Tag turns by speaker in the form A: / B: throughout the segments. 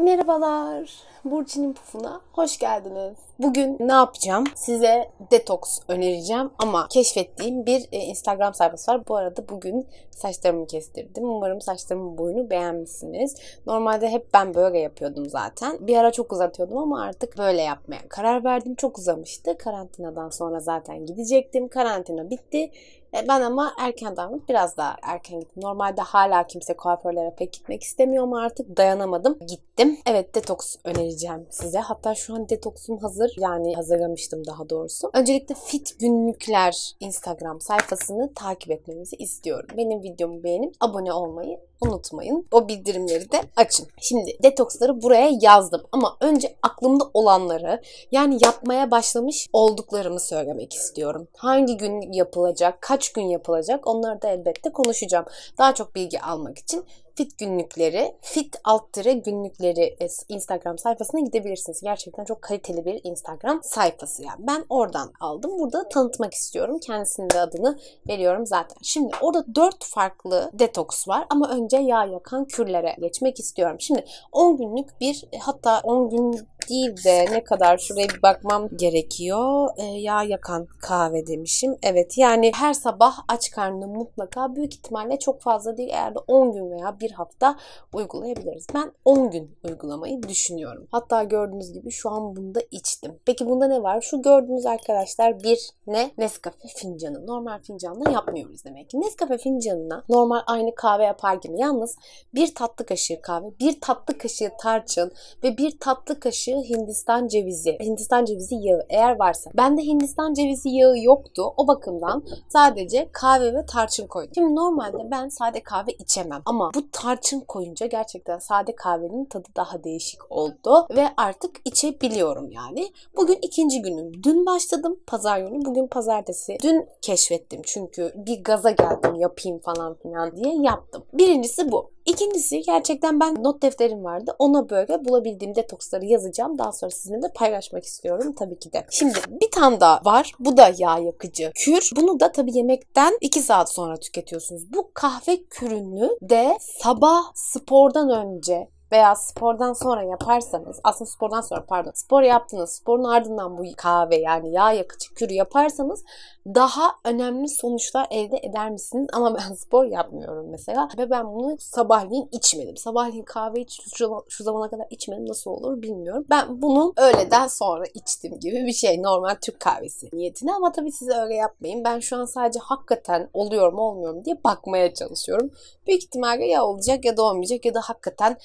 A: Merhabalar, Burçin'in pufuna hoş geldiniz. Bugün ne yapacağım? Size detoks önereceğim ama keşfettiğim bir e, Instagram sayfası var. Bu arada bugün saçlarımı kestirdim. Umarım saçlarımın boyunu beğenmişsiniz. Normalde hep ben böyle yapıyordum zaten. Bir ara çok uzatıyordum ama artık böyle yapmaya karar verdim. Çok uzamıştı. Karantinadan sonra zaten gidecektim. Karantina bitti e, ben ama erken davranıp biraz daha erken gittim. Normalde hala kimse kuaförlere pek gitmek istemiyorum ama artık dayanamadım. Gittim. Evet detoks önereceğim size. Hatta şu an detoksum hazır. Yani hazırlamıştım daha doğrusu. Öncelikle Fit Günlükler Instagram sayfasını takip etmenizi istiyorum. Benim videomu beğenip abone olmayı unutmayın. O bildirimleri de açın. Şimdi detoksları buraya yazdım ama önce aklımda olanları yani yapmaya başlamış olduklarımı söylemek istiyorum. Hangi gün yapılacak, kaç kaç gün yapılacak onları da elbette konuşacağım. Daha çok bilgi almak için fit günlükleri, fit alttırı günlükleri e, Instagram sayfasına gidebilirsiniz. Gerçekten çok kaliteli bir Instagram sayfası yani. Ben oradan aldım. Burada tanıtmak istiyorum. Kendisinin de adını veriyorum zaten. Şimdi orada 4 farklı detoks var ama önce yağ yakan kürlere geçmek istiyorum. Şimdi 10 günlük bir e, hatta 10 gün değil de ne kadar şuraya bir bakmam gerekiyor. E, yağ yakan kahve demişim. Evet yani her sabah aç karnını mutlaka büyük ihtimalle çok fazla değil. Eğer de 10 gün veya bir hafta uygulayabiliriz. Ben 10 gün uygulamayı düşünüyorum. Hatta gördüğünüz gibi şu an bunda içtim. Peki bunda ne var? Şu gördüğünüz arkadaşlar bir ne? Nescafe fincanı. Normal fincanla yapmıyoruz demek ki. Nescafe fincanına normal aynı kahve yapar gibi yalnız bir tatlı kaşığı kahve, bir tatlı kaşığı tarçın ve bir tatlı kaşığı Hindistan cevizi. Hindistan cevizi yağı eğer varsa. Bende Hindistan cevizi yağı yoktu. O bakımdan sadece kahve ve tarçın koydum. Şimdi normalde ben sade kahve içemem ama bu tarçın koyunca gerçekten sade kahvenin tadı daha değişik oldu ve artık içebiliyorum yani. Bugün ikinci günüm. Dün başladım pazar günü. Bugün pazartesi. Dün keşfettim çünkü bir gaza geldim yapayım falan filan diye yaptım. Birincisi bu. İkincisi gerçekten ben not defterim vardı. Ona böyle bulabildiğim detoksları yazacağım. Daha sonra sizinle de paylaşmak istiyorum tabii ki de. Şimdi bir tane daha var. Bu da yağ yakıcı kür. Bunu da tabii yemekten 2 saat sonra tüketiyorsunuz. Bu kahve kürünü de sabah spordan önce veya spordan sonra yaparsanız aslında spordan sonra pardon spor yaptınız sporun ardından bu kahve yani yağ yakıcı kürü yaparsanız daha önemli sonuçlar elde eder misiniz? Ama ben spor yapmıyorum mesela ve ben bunu sabahleyin içmedim. Sabahleyin kahve hiç şu zamana kadar içmedim nasıl olur bilmiyorum. Ben bunu öğleden sonra içtim gibi bir şey normal Türk kahvesi niyetine ama tabii siz öyle yapmayın. Ben şu an sadece hakikaten oluyor mu olmuyor mu diye bakmaya çalışıyorum. Büyük ihtimalle ya olacak ya da olmayacak ya da hakikaten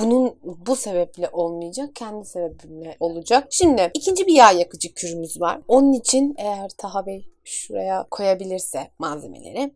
A: bunun bu sebeple olmayacak. Kendi sebebimle olacak. Şimdi ikinci bir yağ yakıcı kürümüz var. Onun için eğer Taha Bey şuraya koyabilirse malzemeleri.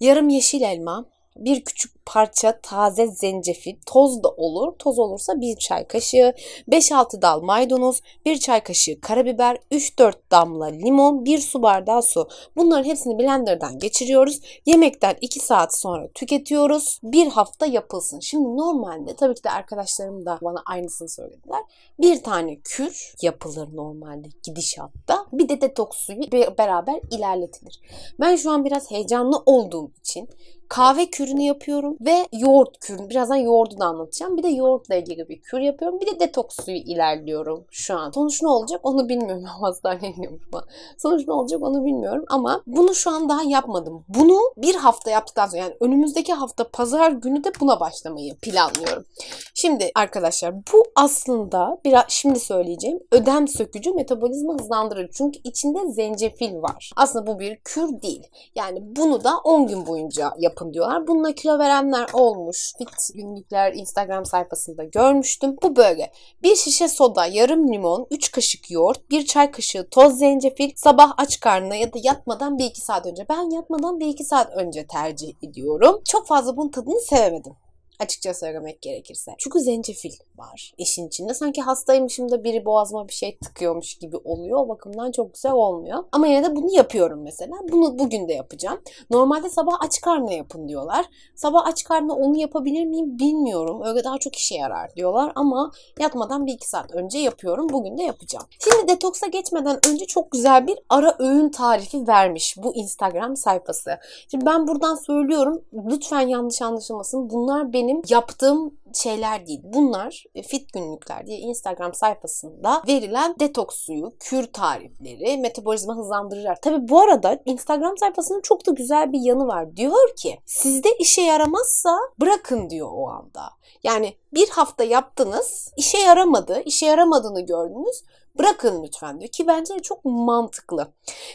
A: Yarım yeşil elma, bir küçük parça taze zencefil, toz da olur. Toz olursa bir çay kaşığı, 5-6 dal maydanoz, bir çay kaşığı karabiber, 3-4 damla limon, bir su bardağı su. Bunların hepsini blenderdan geçiriyoruz. Yemekten 2 saat sonra tüketiyoruz. Bir hafta yapılsın. Şimdi normalde tabii ki de arkadaşlarım da bana aynısını söylediler. Bir tane kür yapılır normalde gidişatta. Bir de detoks suyu beraber ilerletilir. Ben şu an biraz heyecanlı olduğum için Kahve kürünü yapıyorum ve yoğurt kürünü. Birazdan yoğurdu da anlatacağım. Bir de yoğurtla ilgili bir kür yapıyorum. Bir de detoks suyu ilerliyorum şu an. Sonuç ne olacak onu bilmiyorum. Hastaneye gidiyorum Sonuç ne olacak onu bilmiyorum ama bunu şu an daha yapmadım. Bunu bir hafta yaptıktan sonra yani önümüzdeki hafta pazar günü de buna başlamayı planlıyorum. Şimdi arkadaşlar bu aslında biraz şimdi söyleyeceğim ödem sökücü metabolizma hızlandırır. Çünkü içinde zencefil var. Aslında bu bir kür değil. Yani bunu da 10 gün boyunca yapın yapın diyorlar. Bununla kilo verenler olmuş. Fit günlükler Instagram sayfasında görmüştüm. Bu böyle. Bir şişe soda, yarım limon, 3 kaşık yoğurt, bir çay kaşığı toz zencefil sabah aç karnına ya da yatmadan 1-2 saat önce. Ben yatmadan 1-2 saat önce tercih ediyorum. Çok fazla bunun tadını sevemedim açıkça söylemek gerekirse. Çünkü zencefil var işin içinde. Sanki hastaymışım da biri boğazıma bir şey tıkıyormuş gibi oluyor. O bakımdan çok güzel olmuyor. Ama yine de bunu yapıyorum mesela. Bunu bugün de yapacağım. Normalde sabah aç karnına yapın diyorlar. Sabah aç karnına onu yapabilir miyim bilmiyorum. Öyle daha çok işe yarar diyorlar ama yatmadan bir iki saat önce yapıyorum. Bugün de yapacağım. Şimdi detoksa geçmeden önce çok güzel bir ara öğün tarifi vermiş bu Instagram sayfası. Şimdi ben buradan söylüyorum. Lütfen yanlış anlaşılmasın. Bunlar benim yaptığım şeyler değil. Bunlar e, Fit Günlükler diye Instagram sayfasında verilen detoks suyu, kür tarifleri, metabolizma hızlandırırlar. Tabi bu arada Instagram sayfasının çok da güzel bir yanı var. Diyor ki sizde işe yaramazsa bırakın diyor o anda. Yani bir hafta yaptınız, işe yaramadı, işe yaramadığını gördünüz. Bırakın lütfen diyor ki bence çok mantıklı.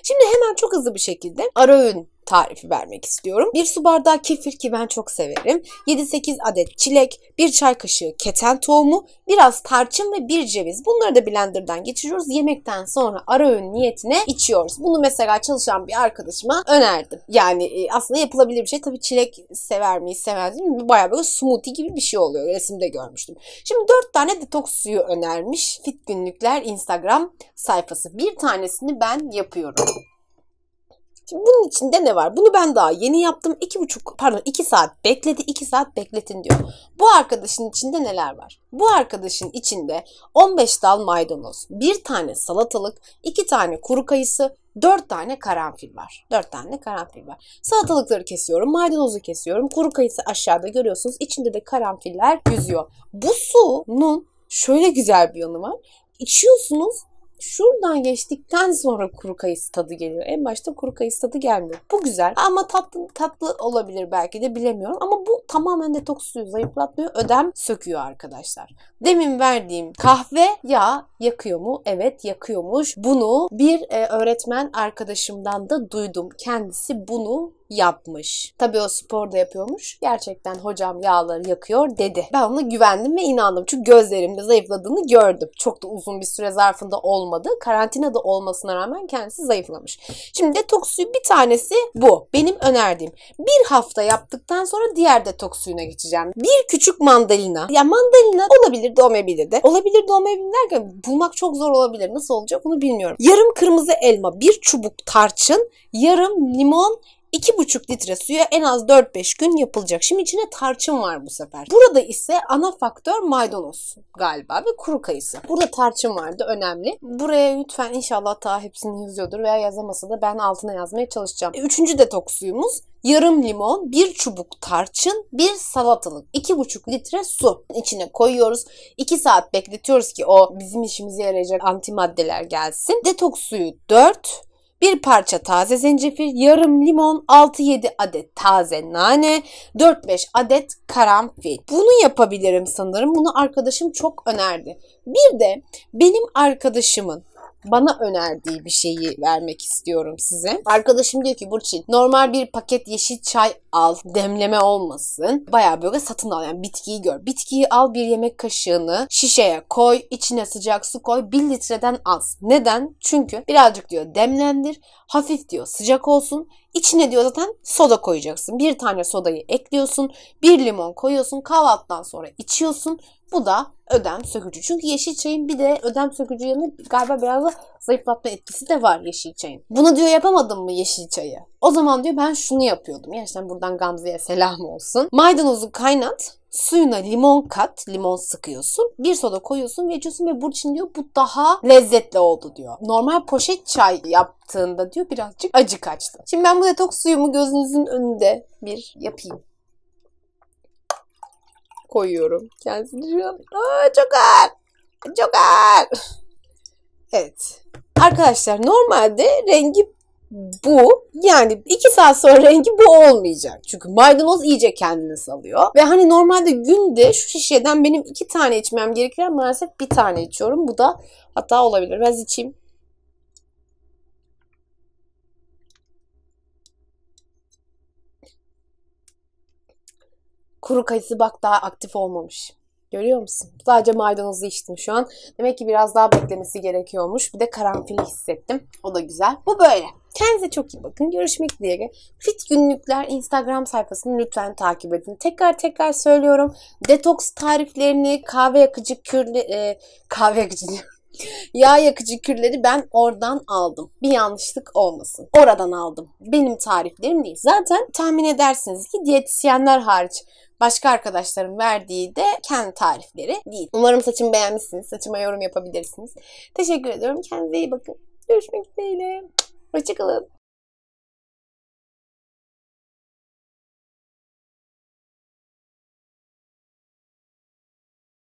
A: Şimdi hemen çok hızlı bir şekilde ara öğün tarifi vermek istiyorum. Bir su bardağı kefir ki ben çok severim. 7-8 adet çilek, bir çay kaşığı keten tohumu, biraz tarçın ve bir ceviz. Bunları da blenderdan geçiriyoruz. Yemekten sonra ara öğün niyetine içiyoruz. Bunu mesela çalışan bir arkadaşıma önerdim. Yani e, aslında yapılabilir bir şey. Tabii çilek sever miyiz sevmez miyiz? Bayağı böyle smoothie gibi bir şey oluyor resimde de görmüştüm. Şimdi dört tane detoks suyu önermiş Fit Günlükler Instagram sayfası. Bir tanesini ben yapıyorum. Şimdi bunun içinde ne var? Bunu ben daha yeni yaptım. iki buçuk pardon iki saat bekledi. iki saat bekletin diyor. Bu arkadaşın içinde neler var? Bu arkadaşın içinde 15 dal maydanoz, bir tane salatalık, iki tane kuru kayısı, dört tane karanfil var. Dört tane karanfil var. Salatalıkları kesiyorum, maydanozu kesiyorum. Kuru kayısı aşağıda görüyorsunuz. İçinde de karanfiller yüzüyor. Bu sunun şöyle güzel bir yanı var. İçiyorsunuz Şuradan geçtikten sonra kuru kayısı tadı geliyor. En başta kuru kayısı tadı gelmiyor. Bu güzel ama tatlı tatlı olabilir belki de bilemiyorum. Ama bu tamamen detoks suyu zayıflatmıyor. Ödem söküyor arkadaşlar. Demin verdiğim kahve ya yakıyor mu? Evet yakıyormuş. Bunu bir e, öğretmen arkadaşımdan da duydum. Kendisi bunu yapmış. Tabii o spor da yapıyormuş. Gerçekten hocam yağları yakıyor dedi. Ben ona güvendim ve inandım. Çünkü gözlerimde zayıfladığını gördüm. Çok da uzun bir süre zarfında olmadı. Karantina da olmasına rağmen kendisi zayıflamış. Şimdi detoks suyu bir tanesi bu. Benim önerdiğim. Bir hafta yaptıktan sonra diğer detoks suyuna geçeceğim. Bir küçük mandalina. Ya mandalina olabilir de olmayabilir de. Olabilir de olmayabilir derken bulmak çok zor olabilir. Nasıl olacak onu bilmiyorum. Yarım kırmızı elma, bir çubuk tarçın, yarım limon, buçuk litre suya en az 4-5 gün yapılacak. Şimdi içine tarçın var bu sefer. Burada ise ana faktör maydanoz galiba ve kuru kayısı. Burada tarçın vardı önemli. Buraya lütfen inşallah ta hepsini yazıyordur veya yazamasa da ben altına yazmaya çalışacağım. E, üçüncü detoks suyumuz yarım limon, bir çubuk tarçın, bir salatalık, iki buçuk litre su içine koyuyoruz. İki saat bekletiyoruz ki o bizim işimize yarayacak antimaddeler gelsin. Detoks suyu 4, 1 parça taze zencefil, yarım limon, 6-7 adet taze nane, 4-5 adet karanfil. Bunu yapabilirim sanırım. Bunu arkadaşım çok önerdi. Bir de benim arkadaşımın bana önerdiği bir şeyi vermek istiyorum size. Arkadaşım diyor ki Burçin normal bir paket yeşil çay al. Demleme olmasın. Baya böyle satın al yani bitkiyi gör. Bitkiyi al bir yemek kaşığını şişeye koy. içine sıcak su koy. bir litreden az. Neden? Çünkü birazcık diyor demlendir. Hafif diyor sıcak olsun İçine diyor zaten soda koyacaksın. Bir tane sodayı ekliyorsun. Bir limon koyuyorsun. Kahvaltıdan sonra içiyorsun. Bu da ödem sökücü. Çünkü yeşil çayın bir de ödem sökücü yanı galiba biraz da zayıflatma etkisi de var yeşil çayın. Bunu diyor yapamadım mı yeşil çayı? O zaman diyor ben şunu yapıyordum. Gerçekten buradan Gamze'ye selam olsun. Maydanozu kaynat Suyuna limon kat, limon sıkıyorsun. Bir soda koyuyorsun ve içiyorsun ve Burçin diyor bu daha lezzetli oldu diyor. Normal poşet çay yaptığında diyor birazcık acı kaçtı. Şimdi ben bu detoks suyumu gözünüzün önünde bir yapayım koyuyorum. Kendisini şu çok ağır. Çok ağır. Evet. Arkadaşlar normalde rengi Hmm. bu yani iki saat sonra rengi bu olmayacak. Çünkü maydanoz iyice kendini salıyor. Ve hani normalde günde şu şişeden benim iki tane içmem gerekirken maalesef bir tane içiyorum. Bu da hata olabilir. Biraz içeyim. Kuru kayısı bak daha aktif olmamış. Görüyor musun? Sadece maydanozu içtim şu an. Demek ki biraz daha beklemesi gerekiyormuş. Bir de karanfil hissettim. O da güzel. Bu böyle. Kendinize çok iyi bakın. Görüşmek dileğiyle. Fit Günlükler Instagram sayfasını lütfen takip edin. Tekrar tekrar söylüyorum. Detoks tariflerini, kahve yakıcı kürle, e, kahve yakıcı Yağ yakıcı kürleri ben oradan aldım. Bir yanlışlık olmasın. Oradan aldım. Benim tariflerim değil. Zaten tahmin edersiniz ki diyetisyenler hariç başka arkadaşlarım verdiği de kendi tarifleri değil. Umarım saçımı beğenmişsiniz. Saçıma yorum yapabilirsiniz. Teşekkür ediyorum. Kendinize iyi bakın. Görüşmek dileğiyle. Hoşçakalın.